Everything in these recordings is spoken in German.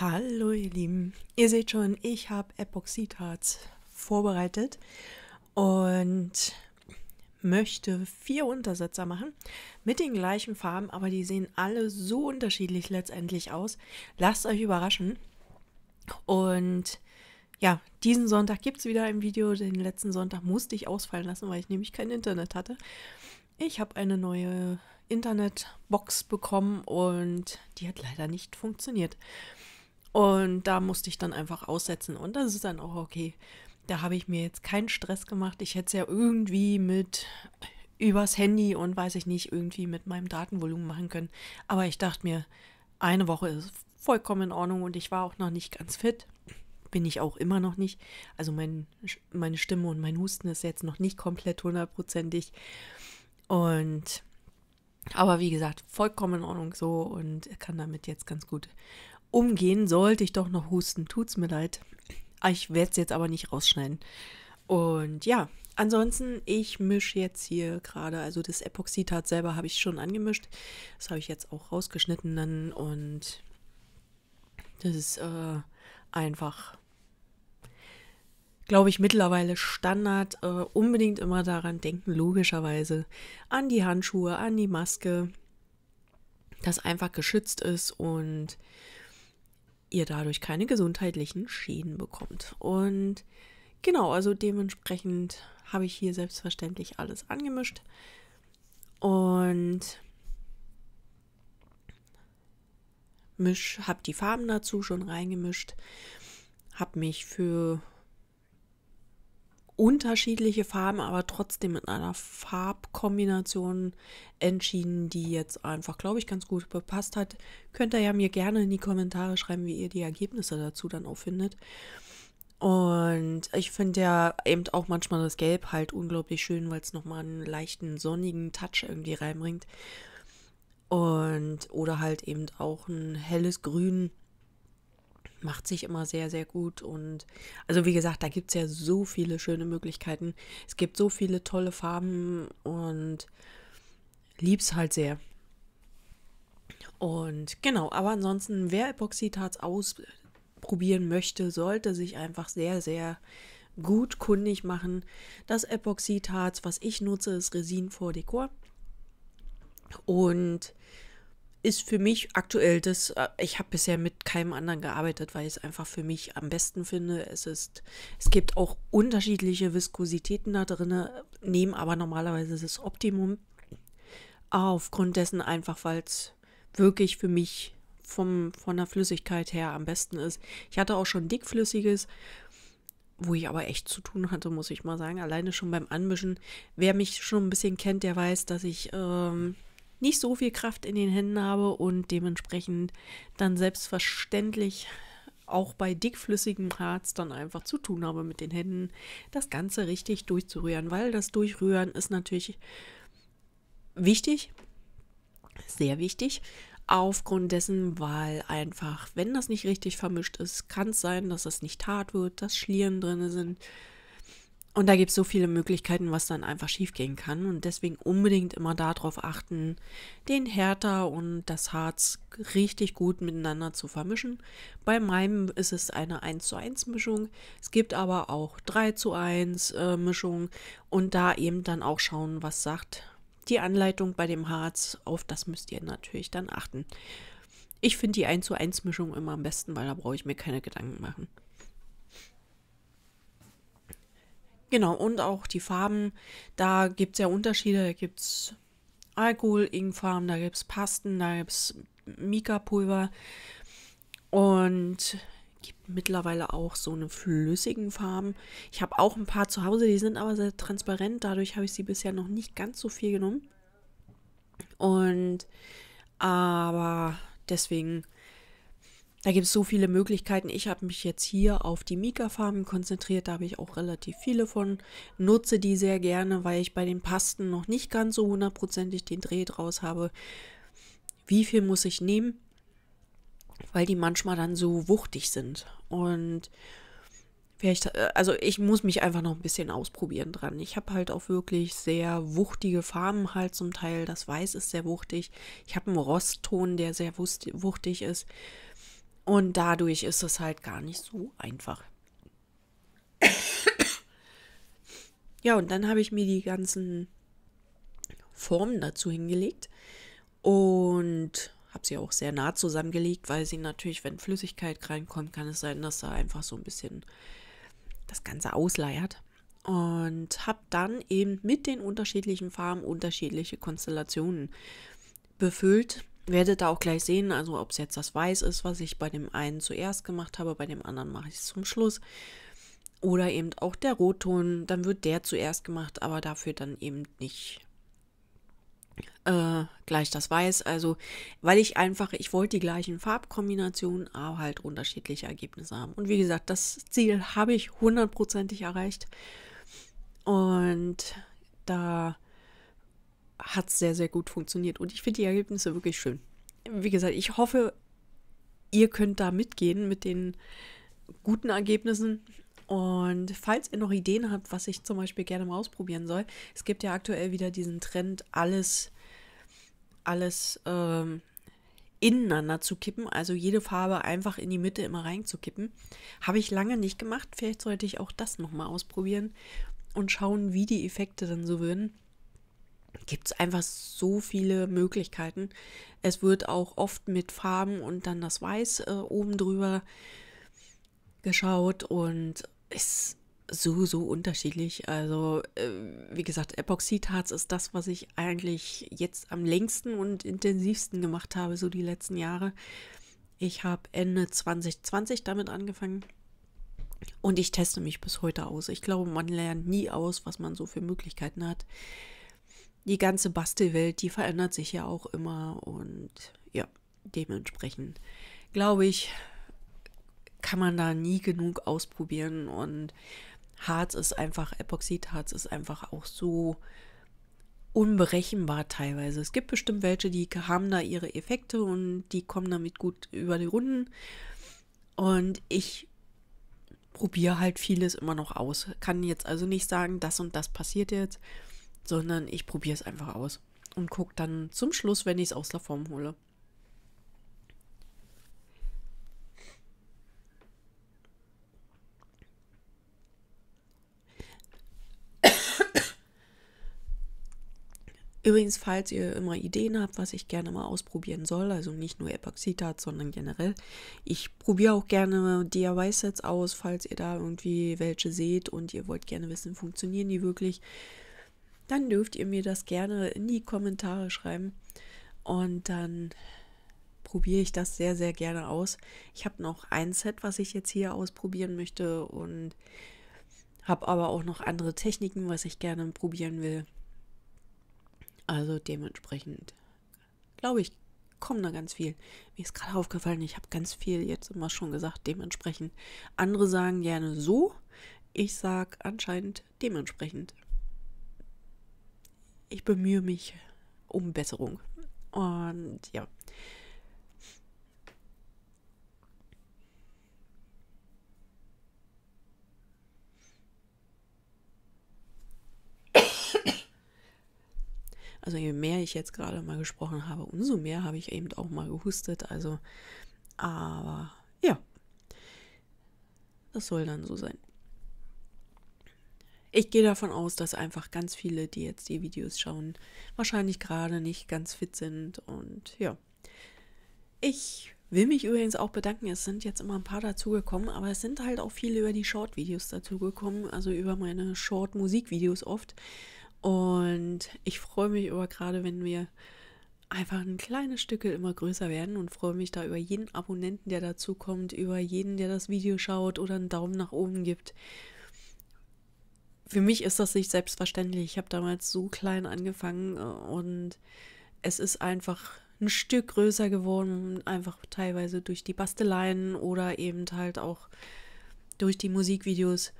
Hallo ihr Lieben, ihr seht schon, ich habe Epoxidharz vorbereitet und möchte vier Untersetzer machen mit den gleichen Farben, aber die sehen alle so unterschiedlich letztendlich aus. Lasst euch überraschen und ja, diesen Sonntag gibt es wieder ein Video, den letzten Sonntag musste ich ausfallen lassen, weil ich nämlich kein Internet hatte. Ich habe eine neue Internetbox bekommen und die hat leider nicht funktioniert. Und da musste ich dann einfach aussetzen. Und das ist dann auch okay. Da habe ich mir jetzt keinen Stress gemacht. Ich hätte es ja irgendwie mit äh, übers Handy und weiß ich nicht, irgendwie mit meinem Datenvolumen machen können. Aber ich dachte mir, eine Woche ist vollkommen in Ordnung und ich war auch noch nicht ganz fit. Bin ich auch immer noch nicht. Also mein, meine Stimme und mein Husten ist jetzt noch nicht komplett hundertprozentig. Und aber wie gesagt, vollkommen in Ordnung so und kann damit jetzt ganz gut umgehen. Sollte ich doch noch husten, tut's mir leid. Ah, ich werde es jetzt aber nicht rausschneiden. Und ja, ansonsten, ich mische jetzt hier gerade, also das Epoxidat selber habe ich schon angemischt. Das habe ich jetzt auch rausgeschnitten dann und das ist äh, einfach, glaube ich, mittlerweile Standard. Äh, unbedingt immer daran denken, logischerweise, an die Handschuhe, an die Maske, dass einfach geschützt ist und ihr dadurch keine gesundheitlichen Schäden bekommt. Und genau, also dementsprechend habe ich hier selbstverständlich alles angemischt. Und misch, habe die Farben dazu schon reingemischt, habe mich für unterschiedliche Farben, aber trotzdem mit einer Farbkombination entschieden, die jetzt einfach, glaube ich, ganz gut gepasst hat. Könnt ihr ja mir gerne in die Kommentare schreiben, wie ihr die Ergebnisse dazu dann auch findet. Und ich finde ja eben auch manchmal das Gelb halt unglaublich schön, weil es nochmal einen leichten sonnigen Touch irgendwie reinbringt. Und oder halt eben auch ein helles Grün macht sich immer sehr, sehr gut. Und also wie gesagt, da gibt es ja so viele schöne Möglichkeiten. Es gibt so viele tolle Farben und lieb's halt sehr. Und genau, aber ansonsten, wer Epoxidharz ausprobieren möchte, sollte sich einfach sehr, sehr gut kundig machen. Das Epoxidharz, was ich nutze, ist Resin vor Dekor. Und ist für mich aktuell das, äh, ich habe bisher mit keinem anderen gearbeitet, weil ich es einfach für mich am besten finde. Es ist, es gibt auch unterschiedliche Viskositäten da drin, nehmen aber normalerweise das Optimum. Aufgrund dessen einfach, weil es wirklich für mich vom, von der Flüssigkeit her am besten ist. Ich hatte auch schon dickflüssiges, wo ich aber echt zu tun hatte, muss ich mal sagen. Alleine schon beim Anmischen. Wer mich schon ein bisschen kennt, der weiß, dass ich... Ähm, nicht so viel Kraft in den Händen habe und dementsprechend dann selbstverständlich auch bei dickflüssigem Harz dann einfach zu tun habe mit den Händen, das Ganze richtig durchzurühren, weil das Durchrühren ist natürlich wichtig, sehr wichtig, aufgrund dessen, weil einfach, wenn das nicht richtig vermischt ist, kann es sein, dass es nicht hart wird, dass Schlieren drin sind, und da gibt es so viele Möglichkeiten, was dann einfach schiefgehen kann. Und deswegen unbedingt immer darauf achten, den Härter und das Harz richtig gut miteinander zu vermischen. Bei meinem ist es eine 1 zu 1 Mischung. Es gibt aber auch 3 zu 1 äh, Mischung. Und da eben dann auch schauen, was sagt die Anleitung bei dem Harz. Auf das müsst ihr natürlich dann achten. Ich finde die 1 zu 1 Mischung immer am besten, weil da brauche ich mir keine Gedanken machen. Genau, und auch die Farben. Da gibt es ja Unterschiede. Da gibt es Alkohol, Ingfarben, da gibt es Pasten, da gibt es Mika-Pulver. Und gibt mittlerweile auch so eine flüssigen Farben. Ich habe auch ein paar zu Hause, die sind aber sehr transparent. Dadurch habe ich sie bisher noch nicht ganz so viel genommen. Und aber deswegen da gibt es so viele Möglichkeiten. Ich habe mich jetzt hier auf die Mika-Farben konzentriert. Da habe ich auch relativ viele von. Nutze die sehr gerne, weil ich bei den Pasten noch nicht ganz so hundertprozentig den Dreh draus habe. Wie viel muss ich nehmen? Weil die manchmal dann so wuchtig sind. Und vielleicht, äh, also ich muss mich einfach noch ein bisschen ausprobieren dran. Ich habe halt auch wirklich sehr wuchtige Farben halt zum Teil. Das Weiß ist sehr wuchtig. Ich habe einen Rostton, der sehr wuchtig ist. Und dadurch ist es halt gar nicht so einfach. Ja, und dann habe ich mir die ganzen Formen dazu hingelegt und habe sie auch sehr nah zusammengelegt, weil sie natürlich, wenn Flüssigkeit reinkommt, kann es sein, dass da einfach so ein bisschen das Ganze ausleiert. Und habe dann eben mit den unterschiedlichen Farben unterschiedliche Konstellationen befüllt werdet da auch gleich sehen, also ob es jetzt das Weiß ist, was ich bei dem einen zuerst gemacht habe, bei dem anderen mache ich es zum Schluss. Oder eben auch der Rotton, dann wird der zuerst gemacht, aber dafür dann eben nicht äh, gleich das Weiß. Also, weil ich einfach, ich wollte die gleichen Farbkombinationen, aber halt unterschiedliche Ergebnisse haben. Und wie gesagt, das Ziel habe ich hundertprozentig erreicht. Und da hat es sehr, sehr gut funktioniert. Und ich finde die Ergebnisse wirklich schön. Wie gesagt, ich hoffe, ihr könnt da mitgehen mit den guten Ergebnissen. Und falls ihr noch Ideen habt, was ich zum Beispiel gerne mal ausprobieren soll, es gibt ja aktuell wieder diesen Trend, alles, alles ähm, ineinander zu kippen, also jede Farbe einfach in die Mitte immer reinzukippen. Habe ich lange nicht gemacht. Vielleicht sollte ich auch das nochmal ausprobieren und schauen, wie die Effekte dann so würden gibt es einfach so viele Möglichkeiten. Es wird auch oft mit Farben und dann das Weiß äh, oben drüber geschaut und ist so, so unterschiedlich. Also, äh, wie gesagt, Epoxidharz ist das, was ich eigentlich jetzt am längsten und intensivsten gemacht habe, so die letzten Jahre. Ich habe Ende 2020 damit angefangen und ich teste mich bis heute aus. Ich glaube, man lernt nie aus, was man so für Möglichkeiten hat die ganze Bastelwelt, die verändert sich ja auch immer und ja, dementsprechend glaube ich, kann man da nie genug ausprobieren und Harz ist einfach, Epoxidharz ist einfach auch so unberechenbar teilweise. Es gibt bestimmt welche, die haben da ihre Effekte und die kommen damit gut über die Runden. Und ich probiere halt vieles immer noch aus. Kann jetzt also nicht sagen, das und das passiert jetzt sondern ich probiere es einfach aus und gucke dann zum Schluss, wenn ich es aus der Form hole. Übrigens, falls ihr immer Ideen habt, was ich gerne mal ausprobieren soll, also nicht nur Epoxidat, sondern generell, ich probiere auch gerne DIY-Sets aus, falls ihr da irgendwie welche seht und ihr wollt gerne wissen, funktionieren die wirklich, dann dürft ihr mir das gerne in die Kommentare schreiben und dann probiere ich das sehr, sehr gerne aus. Ich habe noch ein Set, was ich jetzt hier ausprobieren möchte und habe aber auch noch andere Techniken, was ich gerne probieren will. Also dementsprechend glaube ich, kommen da ganz viel. Mir ist gerade aufgefallen, ich habe ganz viel jetzt immer schon gesagt, dementsprechend. Andere sagen gerne so, ich sage anscheinend dementsprechend ich bemühe mich um Besserung. Und ja. Also je mehr ich jetzt gerade mal gesprochen habe, umso mehr habe ich eben auch mal gehustet. Also, aber ja, das soll dann so sein. Ich gehe davon aus, dass einfach ganz viele, die jetzt die Videos schauen, wahrscheinlich gerade nicht ganz fit sind. Und ja, ich will mich übrigens auch bedanken. Es sind jetzt immer ein paar dazugekommen, aber es sind halt auch viele über die Short-Videos dazugekommen, also über meine Short-Musikvideos oft. Und ich freue mich über gerade, wenn wir einfach ein kleines Stückel immer größer werden und freue mich da über jeden Abonnenten, der dazukommt, über jeden, der das Video schaut oder einen Daumen nach oben gibt für mich ist das nicht selbstverständlich. Ich habe damals so klein angefangen äh, und es ist einfach ein Stück größer geworden, einfach teilweise durch die Basteleien oder eben halt auch durch die Musikvideos.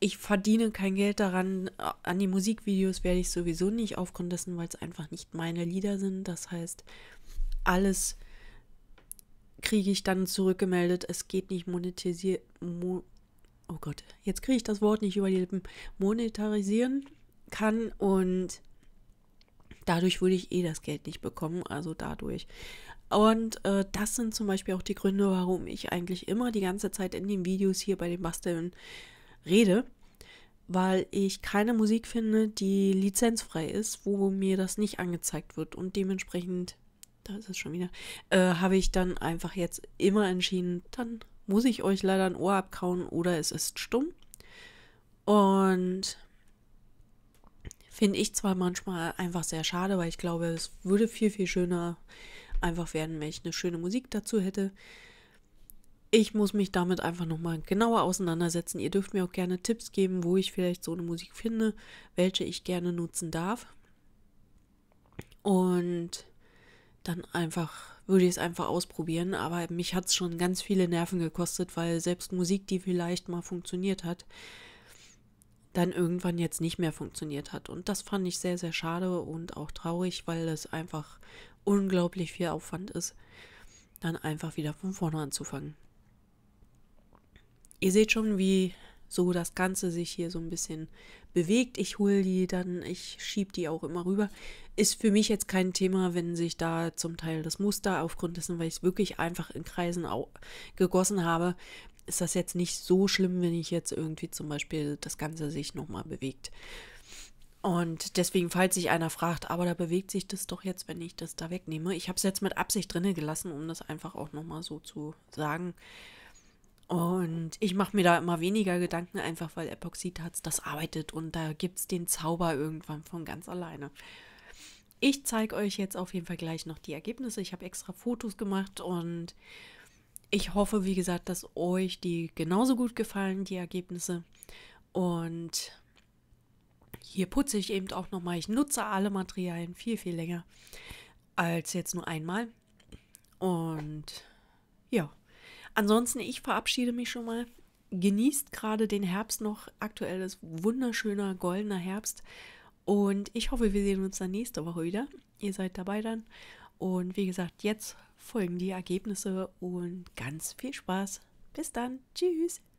Ich verdiene kein Geld daran. Äh, an die Musikvideos werde ich sowieso nicht, aufgrund dessen, weil es einfach nicht meine Lieder sind. Das heißt, alles kriege ich dann zurückgemeldet. Es geht nicht monetisiert. Mo oh Gott, jetzt kriege ich das Wort nicht über die Lippen, monetarisieren kann und dadurch würde ich eh das Geld nicht bekommen, also dadurch. Und äh, das sind zum Beispiel auch die Gründe, warum ich eigentlich immer die ganze Zeit in den Videos hier bei den Basteln rede, weil ich keine Musik finde, die lizenzfrei ist, wo mir das nicht angezeigt wird und dementsprechend, da ist es schon wieder, äh, habe ich dann einfach jetzt immer entschieden, dann muss ich euch leider ein Ohr abkauen oder es ist stumm. Und finde ich zwar manchmal einfach sehr schade, weil ich glaube, es würde viel, viel schöner einfach werden, wenn ich eine schöne Musik dazu hätte. Ich muss mich damit einfach nochmal genauer auseinandersetzen. Ihr dürft mir auch gerne Tipps geben, wo ich vielleicht so eine Musik finde, welche ich gerne nutzen darf. Und dann einfach würde ich es einfach ausprobieren. Aber mich hat es schon ganz viele Nerven gekostet, weil selbst Musik, die vielleicht mal funktioniert hat, dann irgendwann jetzt nicht mehr funktioniert hat. Und das fand ich sehr, sehr schade und auch traurig, weil es einfach unglaublich viel Aufwand ist, dann einfach wieder von vorne anzufangen. Ihr seht schon, wie so das Ganze sich hier so ein bisschen bewegt. Ich hole die dann, ich schiebe die auch immer rüber. Ist für mich jetzt kein Thema, wenn sich da zum Teil das Muster aufgrund dessen, weil ich es wirklich einfach in Kreisen gegossen habe, ist das jetzt nicht so schlimm, wenn ich jetzt irgendwie zum Beispiel das Ganze sich nochmal bewegt. Und deswegen, falls sich einer fragt, aber da bewegt sich das doch jetzt, wenn ich das da wegnehme. Ich habe es jetzt mit Absicht drinne gelassen, um das einfach auch nochmal so zu sagen. Und ich mache mir da immer weniger Gedanken, einfach weil Epoxidharz das arbeitet und da gibt es den Zauber irgendwann von ganz alleine. Ich zeige euch jetzt auf jeden Fall gleich noch die Ergebnisse. Ich habe extra Fotos gemacht und ich hoffe, wie gesagt, dass euch die genauso gut gefallen, die Ergebnisse. Und hier putze ich eben auch nochmal. Ich nutze alle Materialien viel, viel länger als jetzt nur einmal. Und ja. Ansonsten, ich verabschiede mich schon mal. Genießt gerade den Herbst noch. Aktuell ist wunderschöner, goldener Herbst. Und ich hoffe, wir sehen uns dann nächste Woche wieder. Ihr seid dabei dann. Und wie gesagt, jetzt folgen die Ergebnisse und ganz viel Spaß. Bis dann. Tschüss.